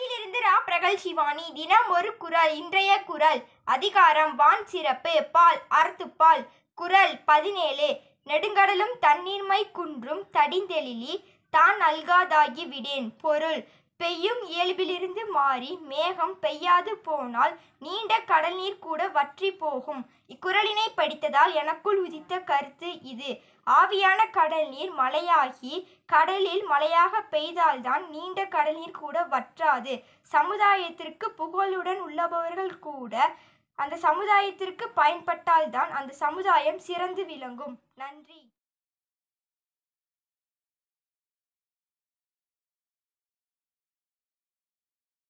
வணக்கத்திலிருந்து ரா பிரகல் சிவானி தினம் ஒரு குரல் இன்றைய குரல் அதிகாரம் வான் சிறப்பு பால் அறுத்துப்பால் குரல் பதினேழு நெடுங்கடலும் தண்ணீர்மை குன்றும் தடிந்தெழிலி தான் நல்காதாகி விடேன் பொருள் பெய்யும் இயல்பிலிருந்து மாறி மேகம் பெய்யாது போனால் நீண்ட கடல் நீர் கூட வற்றி போகும் இக்குறளினை படித்ததால் எனக்குள் உதித்த கருத்து இது ஆவியான கடல் நீர் மழையாகி கடலில் மழையாக பெய்தால்தான் நீண்ட கடல் நீர் கூட வற்றாது சமுதாயத்திற்கு புகழுடன் உள்ளபவர்கள் கூட அந்த சமுதாயத்திற்கு பயன்பட்டால்தான் அந்த சமுதாயம் சிறந்து விளங்கும் நன்றி